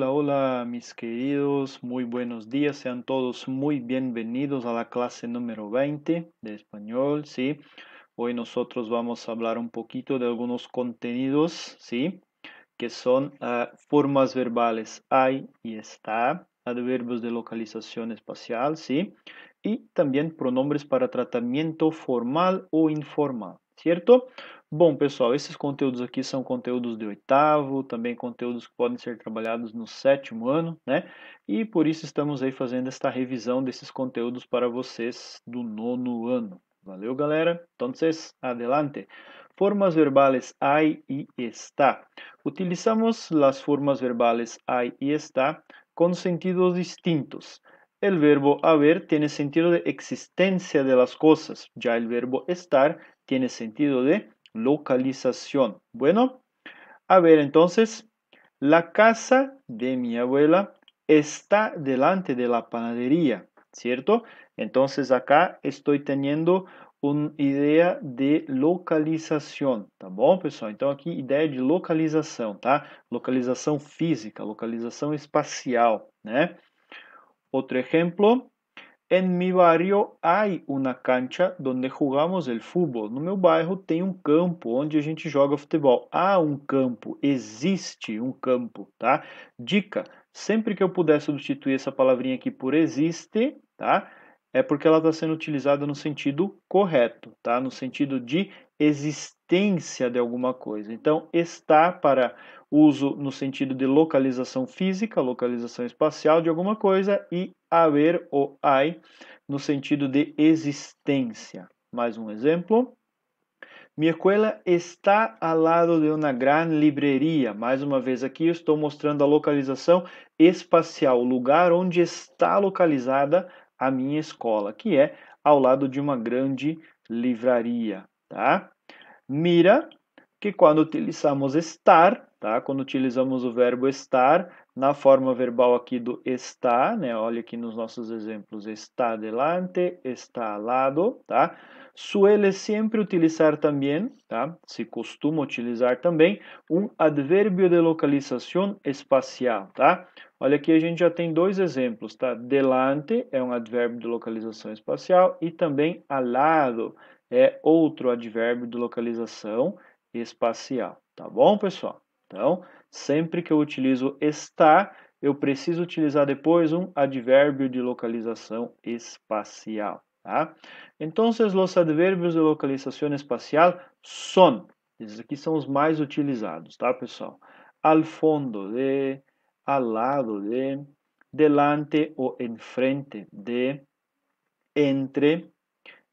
Hola, hola mis queridos, muy buenos días, sean todos muy bienvenidos a la clase número 20 de español, ¿sí? Hoy nosotros vamos a hablar un poquito de algunos contenidos, ¿sí? Que son ah, formas verbales hay y está, adverbios de localización espacial, ¿sí? Y también pronombres para tratamiento formal o informal, ¿cierto? Bom, pessoal, esses conteúdos aqui são conteúdos de oitavo, também conteúdos que podem ser trabalhados no sétimo ano, né? E por isso estamos aí fazendo esta revisão desses conteúdos para vocês do nono ano. Valeu, galera? Então, vocês, adelante. Formas verbales hay y está. Utilizamos las formas verbales hay y está con sentidos distintos. El verbo haber tiene sentido de existencia de las cosas, ya el verbo estar tiene sentido de localización. Bueno, a ver entonces, la casa de mi abuela está delante de la panadería, ¿cierto? Entonces acá estoy teniendo uma ideia de localização, tá bom, pessoal? Então aqui ideia de localização, tá? Localização física, localização espacial, né? Outro exemplo, En mi barrio hay una cancha donde jugamos el fútbol. No meu bairro tem um campo onde a gente joga futebol. Há um campo, existe um campo, tá? Dica: sempre que eu puder substituir essa palavrinha aqui por existe, tá? É porque ela está sendo utilizada no sentido correto, tá? No sentido de existência de alguma coisa. Então, está para uso no sentido de localização física, localização espacial de alguma coisa, e haver ou ai no sentido de existência. Mais um exemplo. Minha escola está ao lado de uma grande livraria. Mais uma vez aqui eu estou mostrando a localização espacial, o lugar onde está localizada a minha escola, que é ao lado de uma grande livraria, tá? Mira que quando utilizamos estar, tá? quando utilizamos o verbo estar, na forma verbal aqui do está, né? olha aqui nos nossos exemplos, está delante, está al lado, tá? Suele sempre utilizar também, tá? se costuma utilizar também, um advérbio de localização espacial. Tá? Olha aqui a gente já tem dois exemplos, tá? delante é um advérbio de localização espacial e também al lado é outro advérbio de localização espacial, tá bom, pessoal? Então, sempre que eu utilizo está, eu preciso utilizar depois um advérbio de localização espacial, tá? Então, os advérbios de localização espacial são, esses aqui são os mais utilizados, tá, pessoal? Al de, al lado de, delante ou frente de, entre,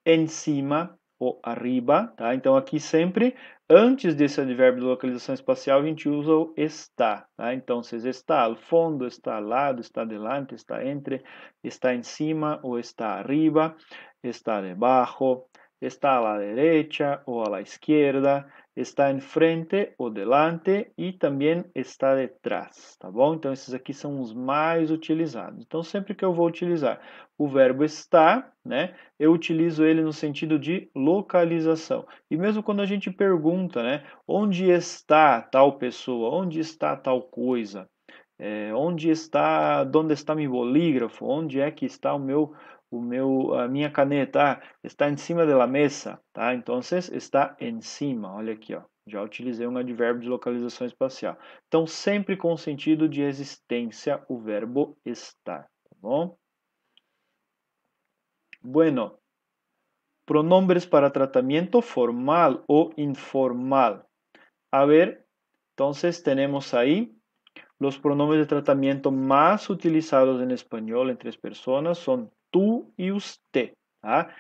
encima ou arriba, tá? Então aqui sempre Antes desse advérbio de localização espacial, a gente usa o está. Tá? Então, vocês está ao fundo, está ao lado, está delante, está entre, está em cima ou está arriba, está debaixo, está à la derecha ou à la esquerda, está em frente ou delante e também está detrás, tá bom? Então esses aqui são os mais utilizados. Então sempre que eu vou utilizar o verbo está, né, eu utilizo ele no sentido de localização. E mesmo quando a gente pergunta, né, onde está tal pessoa, onde está tal coisa, é, onde está, onde está meu bolígrafo, onde é que está o meu o meu, a minha caneta ah, está em cima da mesa, tá? Então, está em cima, olha aqui, ó. Já utilizei um advérbio de localização espacial. Então, sempre com sentido de existência, o verbo estar, tá bom? Bueno, pronombres para tratamento formal ou informal. A ver, então temos aí los pronombres de tratamento mais utilizados em espanhol entre pessoas são tu e os te. Tá?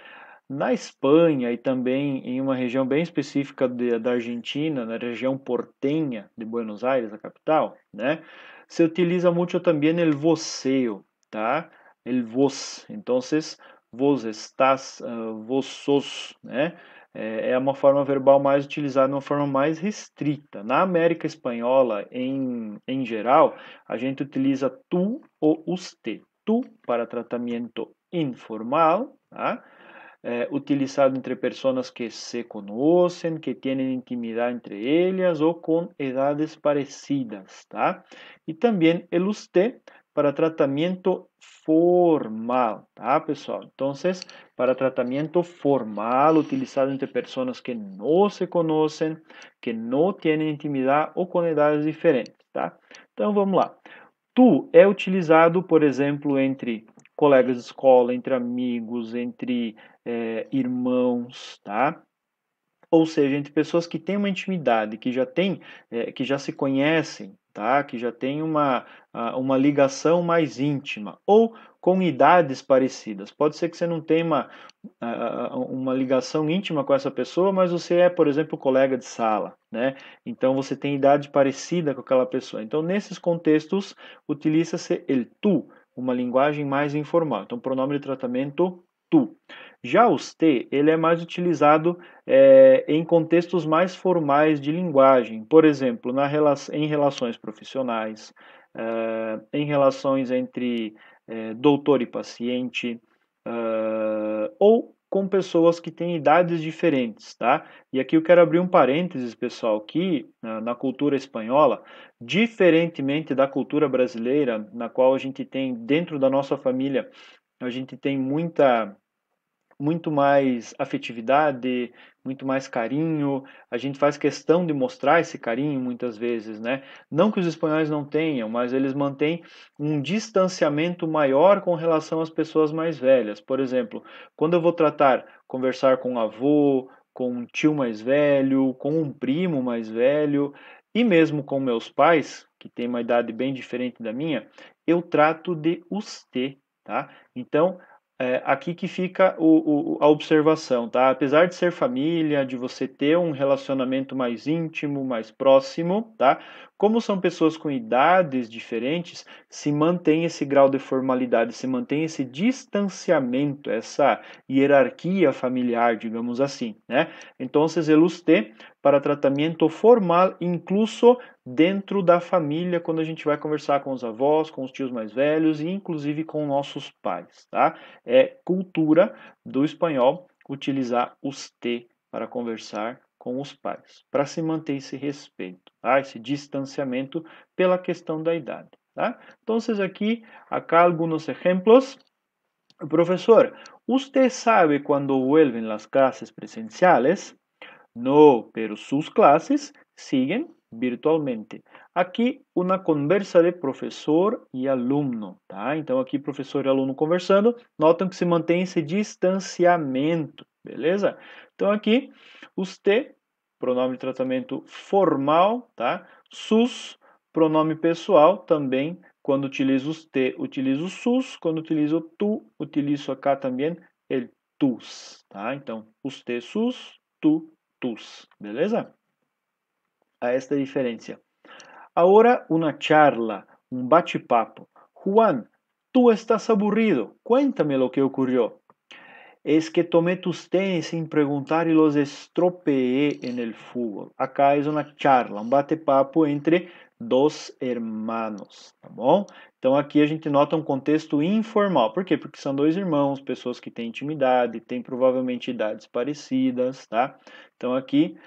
Na Espanha e também em uma região bem específica de, da Argentina, na região portenha de Buenos Aires, a capital, né, se utiliza muito também el voceo, tá? El vos. Então, vos estás, uh, vos sos, né? É, é uma forma verbal mais utilizada, uma forma mais restrita. Na América Espanhola, em, em geral, a gente utiliza tu ou os te, tú para tratamiento informal, ¿ah? eh, utilizado entre personas que se conocen, que tienen intimidad entre ellas o con edades parecidas. ¿tá? Y también el usted para tratamiento formal, tá, pessoal? entonces para tratamiento formal, utilizado entre personas que no se conocen, que no tienen intimidad o con edades diferentes, tá? vamos lá. tu é utilizado, por exemplo, entre colegas de escola, entre amigos, entre é, irmãos, tá? Ou seja, entre pessoas que têm uma intimidade, que já têm, é, que já se conhecem, tá? que já tem uma, uma ligação mais íntima, ou com idades parecidas. Pode ser que você não tenha uma, uma ligação íntima com essa pessoa, mas você é, por exemplo, colega de sala, né? Então você tem idade parecida com aquela pessoa. Então, nesses contextos, utiliza-se el tu, uma linguagem mais informal. Então, pronome de tratamento tu. Já os T, ele é mais utilizado é, em contextos mais formais de linguagem, por exemplo, na, em relações profissionais, é, em relações entre é, doutor e paciente, é, ou com pessoas que têm idades diferentes, tá? E aqui eu quero abrir um parênteses, pessoal, que na cultura espanhola, diferentemente da cultura brasileira, na qual a gente tem dentro da nossa família a gente tem muita muito mais afetividade, muito mais carinho. A gente faz questão de mostrar esse carinho muitas vezes, né? Não que os espanhóis não tenham, mas eles mantêm um distanciamento maior com relação às pessoas mais velhas. Por exemplo, quando eu vou tratar, conversar com um avô, com um tio mais velho, com um primo mais velho, e mesmo com meus pais, que têm uma idade bem diferente da minha, eu trato de usted Tá? Então, é aqui que fica o, o, a observação, tá? Apesar de ser família, de você ter um relacionamento mais íntimo, mais próximo, tá? Como são pessoas com idades diferentes, se mantém esse grau de formalidade, se mantém esse distanciamento, essa hierarquia familiar, digamos assim, né? Então, vocês usted para tratamento formal, incluso dentro da família, quando a gente vai conversar com os avós, com os tios mais velhos e inclusive com nossos pais, tá? É cultura do espanhol utilizar os T para conversar com os pais, para se manter esse respeito, tá? esse distanciamento pela questão da idade. Tá? Então, aqui, acá alguns exemplos. Professor, você sabe quando vuelven as classes presenciales? No, pero sus clases siguen virtualmente. Aqui, uma conversa de professor e aluno, tá? Então, aqui, professor e aluno conversando. Notam que se mantém esse distanciamento, beleza? Então, aqui, os te, pronome de tratamento formal, tá? Sus, pronome pessoal, também, quando utilizo os te, utilizo sus. Quando utilizo tu, utilizo acá também el tus, tá? Então, os te, sus, tu, beleza? A esta diferencia. Ahora una charla, un bate-papo. Juan, tú estás aburrido, cuéntame lo que ocurrió. es que tomé tus tenis sin preguntar y los estropeé en el fútbol. Acá es una charla, um bate-papo entre dos hermanos, tá bom? Então aqui a gente nota um contexto informal. Por quê? Porque são dois irmãos, pessoas que têm intimidade, têm provavelmente idades parecidas, tá? Então aqui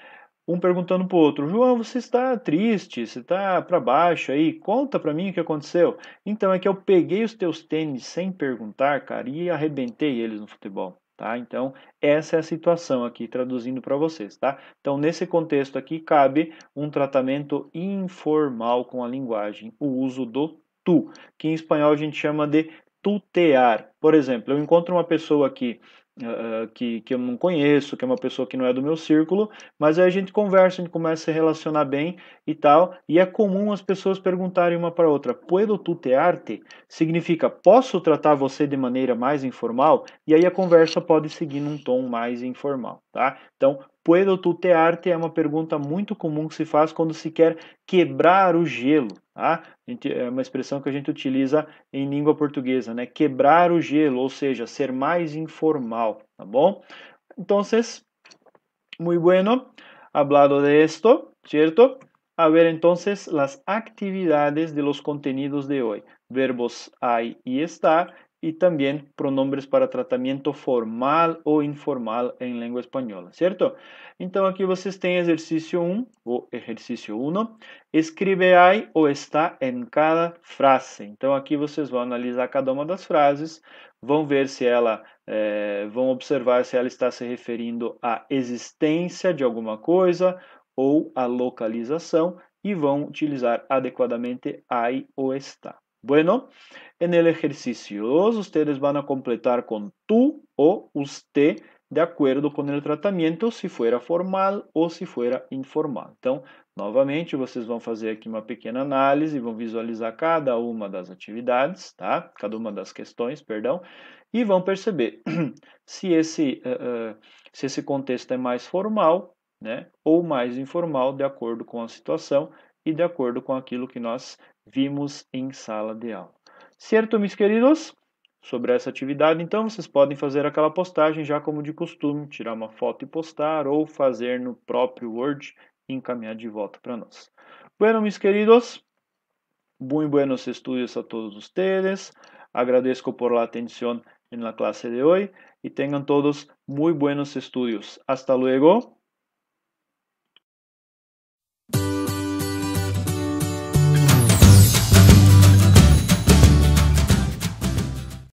um perguntando pro outro: João, você está triste? Você está para baixo aí? Conta para mim o que aconteceu. Então é que eu peguei os teus tênis sem perguntar, cara, e arrebentei eles no futebol. Tá? Então, essa é a situação aqui, traduzindo para vocês. Tá? Então, nesse contexto aqui, cabe um tratamento informal com a linguagem, o uso do tu, que em espanhol a gente chama de tutear. Por exemplo, eu encontro uma pessoa aqui uh, que, que eu não conheço, que é uma pessoa que não é do meu círculo, mas aí a gente conversa, a gente começa a se relacionar bem e tal, e é comum as pessoas perguntarem uma para outra, puedo tutearte? Significa, posso tratar você de maneira mais informal? E aí a conversa pode seguir num tom mais informal. Tá? Então, puedo tutearte é uma pergunta muito comum que se faz quando se quer quebrar o gelo. Tá? É uma expressão que a gente utiliza em língua portuguesa, né? Quebrar o gelo, ou seja, ser mais informal, tá bom? Então, muito bueno, hablado de esto, certo? A ver então, as actividades de los contenidos de hoy. Verbos hay e está y también pronombres para tratamento formal ou informal em língua espanhola, certo? Então aqui vocês têm exercício 1 ou exercício 1. Escreve aí ou está em cada frase. Então aqui vocês vão analisar cada uma das frases, vão ver se ela, eh, vão observar se ela está se referindo à existência de alguma coisa ou à localização e vão utilizar adequadamente aí ou está. Bueno, en el ejercicio 2 ustedes van a completar con tú o usted de acordo com o tratamento, se fuera formal ou se fuera informal. Então, novamente, vocês vão fazer aqui uma pequena análise, vão visualizar cada uma das atividades, tá? Cada uma das questões, perdão, e vão perceber se esse, uh, uh, se esse contexto é mais formal, né? Ou mais informal, de acordo com a situação e de acordo com aquilo que nós vimos em sala de aula. Certo, meus queridos? Sobre essa atividade, então, vocês podem fazer aquela postagem já como de costume, tirar uma foto e postar, ou fazer no próprio Word e encaminhar de volta para nós. Bueno, meus queridos, muy buenos estudios a todos ustedes. Agradezco por la atención en la clase de hoy y tengan todos muy buenos estudios. Hasta luego.